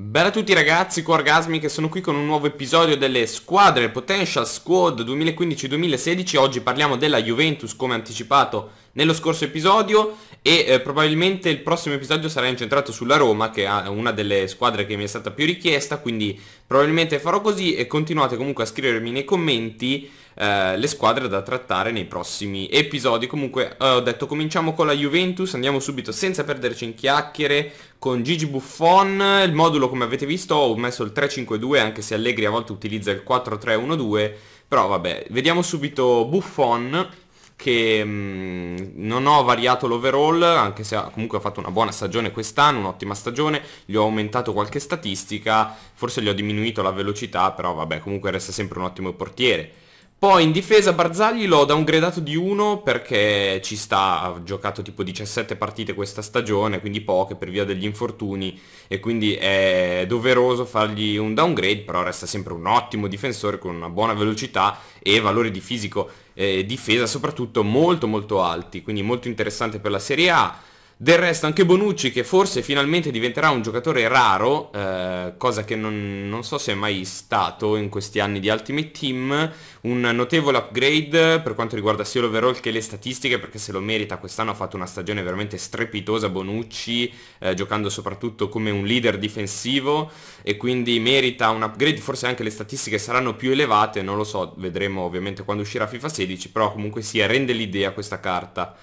Bella a tutti ragazzi, qua Orgasmi che sono qui con un nuovo episodio delle squadre Potential Squad 2015-2016 Oggi parliamo della Juventus come anticipato nello scorso episodio E eh, probabilmente il prossimo episodio sarà incentrato sulla Roma Che è una delle squadre che mi è stata più richiesta Quindi probabilmente farò così e continuate comunque a scrivermi nei commenti eh, le squadre da trattare nei prossimi episodi. Comunque eh, ho detto cominciamo con la Juventus, andiamo subito senza perderci in chiacchiere con Gigi Buffon. Il modulo come avete visto ho messo il 3-5-2 anche se Allegri a volte utilizza il 4-3-1-2. Però vabbè, vediamo subito Buffon che mh, mm, non ho variato l'overall, anche se ha, comunque ha fatto una buona stagione quest'anno, un'ottima stagione, gli ho aumentato qualche statistica, forse gli ho diminuito la velocità, però vabbè, comunque resta sempre un ottimo portiere. Poi in difesa Barzagli lo da un gradato di 1 perché ci sta, ha giocato tipo 17 partite questa stagione, quindi poche per via degli infortuni e quindi è doveroso fargli un downgrade, però resta sempre un ottimo difensore con una buona velocità e valori di fisico e difesa soprattutto molto molto alti, quindi molto interessante per la Serie A. Del resto anche Bonucci che forse finalmente diventerà un giocatore raro, eh, cosa che non, non, so se è mai stato in questi anni di Ultimate Team, un notevole upgrade per quanto riguarda sia l'overall che le statistiche, perché se lo merita quest'anno ha fatto una stagione veramente strepitosa Bonucci, eh, giocando soprattutto come un leader difensivo e quindi merita un upgrade, forse anche le statistiche saranno più elevate, non lo so, vedremo ovviamente quando uscirà FIFA 16, però comunque sia rende l'idea questa carta.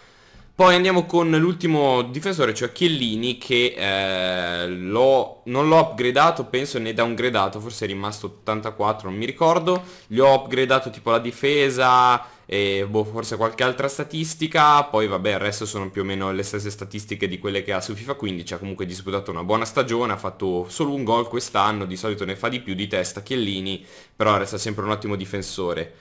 Poi andiamo con l'ultimo difensore, cioè Chiellini, che eh, non l'ho upgradato, penso, né downgradato, forse è rimasto 84, non mi ricordo. Gli ho upgradato tipo la difesa, e boh, forse qualche altra statistica, poi vabbè il resto sono più o meno le stesse statistiche di quelle che ha su FIFA 15, ha comunque disputato una buona stagione, ha fatto solo un gol quest'anno, di solito ne fa di più di testa Chiellini, però resta sempre un ottimo difensore.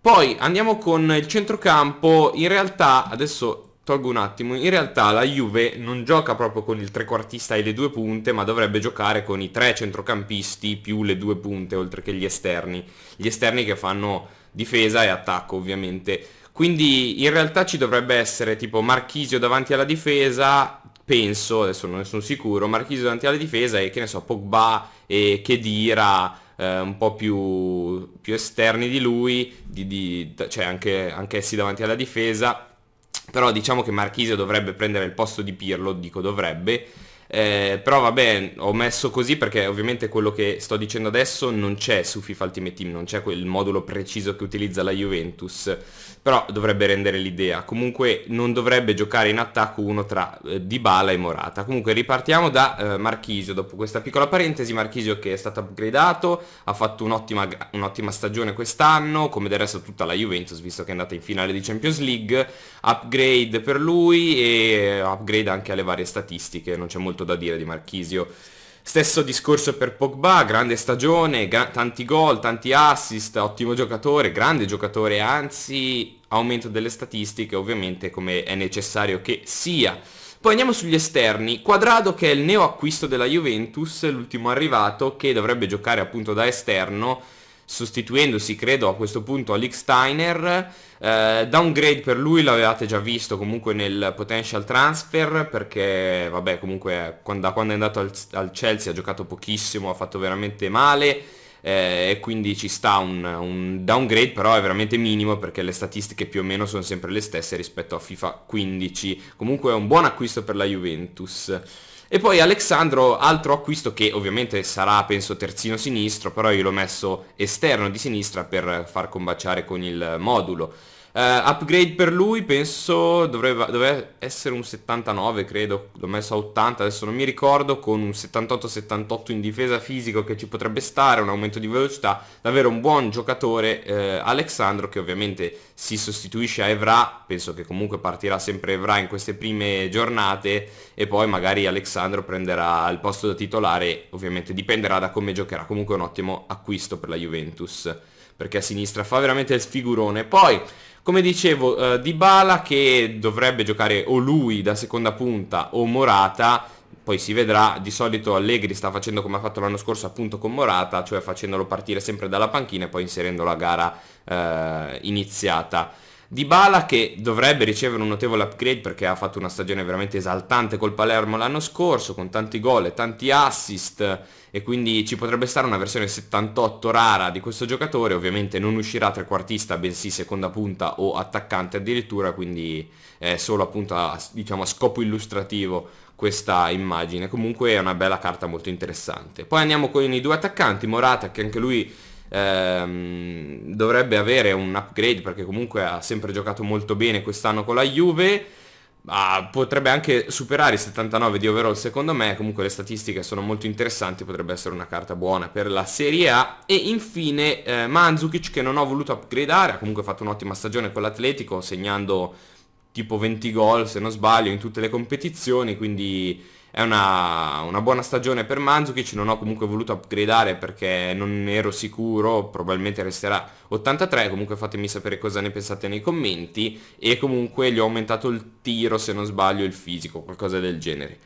Poi andiamo con il centrocampo, in realtà adesso tolgo un attimo, in realtà la Juve non gioca proprio con il trequartista e le due punte, ma dovrebbe giocare con i tre centrocampisti più le due punte, oltre che gli esterni. Gli esterni che fanno difesa e attacco, ovviamente. Quindi in realtà ci dovrebbe essere tipo Marchisio davanti alla difesa, penso, adesso non ne sono sicuro, Marchisio davanti alla difesa e che ne so, Pogba e Chedira eh, un po' più, più, esterni di lui, di, di, cioè anche, essi davanti alla difesa però diciamo che Marchisio dovrebbe prendere il posto di Pirlo, dico dovrebbe, eh, però vabbè ho messo così perché ovviamente quello che sto dicendo adesso non c'è su FIFA Ultimate Team, non c'è quel modulo preciso che utilizza la Juventus, però dovrebbe rendere l'idea, comunque non dovrebbe giocare in attacco uno tra eh, Dybala e Morata, comunque ripartiamo da eh, Marchisio, dopo questa piccola parentesi Marchisio che è stato upgradato, ha fatto un'ottima, un'ottima stagione quest'anno, come del resto tutta la Juventus visto che è andata in finale di Champions League, upgrade per lui e upgrade anche alle varie statistiche, non c'è molto molto da dire di Marchisio. Stesso discorso per Pogba, grande stagione, gra tanti gol, tanti assist, ottimo giocatore, grande giocatore, anzi aumento delle statistiche ovviamente come è necessario che sia. Poi andiamo sugli esterni, Quadrado che è il neo acquisto della Juventus, l'ultimo arrivato che dovrebbe giocare appunto da esterno sostituendosi credo a questo punto a Steiner. Eh, downgrade per lui l'avevate già visto comunque nel potential transfer perché vabbè comunque quando, da quando è andato al, al, Chelsea ha giocato pochissimo, ha fatto veramente male eh, e quindi ci sta un, un, downgrade però è veramente minimo perché le statistiche più o meno sono sempre le stesse rispetto a FIFA 15. Comunque è un buon acquisto per la Juventus. E poi Alexandro, altro acquisto che ovviamente sarà penso terzino sinistro, però io l'ho messo esterno di sinistra per far combaciare con il modulo. Uh, upgrade per lui penso dovrebbe, doveva essere un 79 credo, l'ho messo a 80 adesso non mi ricordo, con un 78-78 in difesa fisico che ci potrebbe stare, un aumento di velocità, davvero un buon giocatore eh, Alexandro che ovviamente si sostituisce a Evra, penso che comunque partirà sempre Evra in queste prime giornate e poi magari Alexandro prenderà il posto da titolare, ovviamente dipenderà da come giocherà, comunque un ottimo acquisto per la Juventus perché a sinistra fa veramente il figurone. Poi come dicevo, eh, Dybala che dovrebbe giocare o lui da seconda punta o Morata, poi si vedrà, di solito Allegri sta facendo come ha fatto l'anno scorso appunto con Morata, cioè facendolo partire sempre dalla panchina e poi inserendo la gara eh, iniziata. Dybala che dovrebbe ricevere un notevole upgrade perché ha fatto una stagione veramente esaltante col Palermo l'anno scorso con tanti gol e tanti assist e quindi ci potrebbe stare una versione 78 rara di questo giocatore, ovviamente non uscirà trequartista bensì seconda punta o attaccante addirittura, quindi è solo appunto a, diciamo, a scopo illustrativo questa immagine, comunque è una bella carta molto interessante. Poi andiamo con i due attaccanti, Morata che anche lui ehm, dovrebbe avere un upgrade perché comunque ha sempre giocato molto bene quest'anno con la Juve. Ah, potrebbe anche superare i 79 di overall secondo me, comunque le statistiche sono molto interessanti, potrebbe essere una carta buona per la Serie A e infine eh, Mandzukic che non ho voluto upgradare, ha comunque fatto un'ottima stagione con l'Atletico segnando tipo 20 gol se non sbaglio in tutte le competizioni, quindi è una, una buona stagione per Mandzukic, non ho comunque voluto upgradare perché non ero sicuro, probabilmente resterà 83, comunque fatemi sapere cosa ne pensate nei commenti e comunque gli ho aumentato il tiro se non sbaglio, il fisico, qualcosa del genere.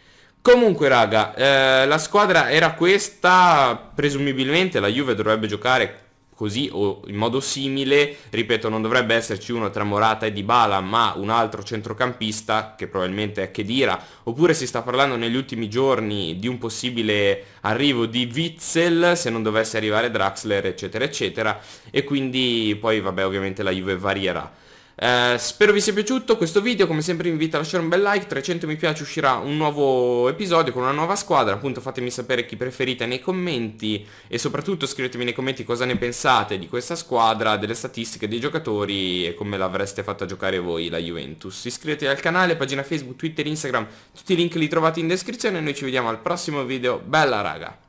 Comunque raga, eh, la squadra era questa, presumibilmente la Juve dovrebbe giocare così o in modo simile, ripeto non dovrebbe esserci uno tra Morata e Dybala ma un altro centrocampista che probabilmente è Chedira, oppure si sta parlando negli ultimi giorni di un possibile arrivo di Witzel se non dovesse arrivare Draxler eccetera eccetera e quindi poi vabbè ovviamente la Juve varierà. Eh, spero vi sia piaciuto questo video, come sempre vi invito a lasciare un bel like, 300 mi piace uscirà un nuovo episodio con una nuova squadra, appunto fatemi sapere chi preferite nei commenti e soprattutto scrivetemi nei commenti cosa ne pensate di questa squadra, delle statistiche dei giocatori e come l'avreste fatta giocare voi la Juventus. Iscrivetevi al canale, pagina Facebook, Twitter, Instagram, tutti i link li trovate in descrizione e noi ci vediamo al prossimo video, bella raga!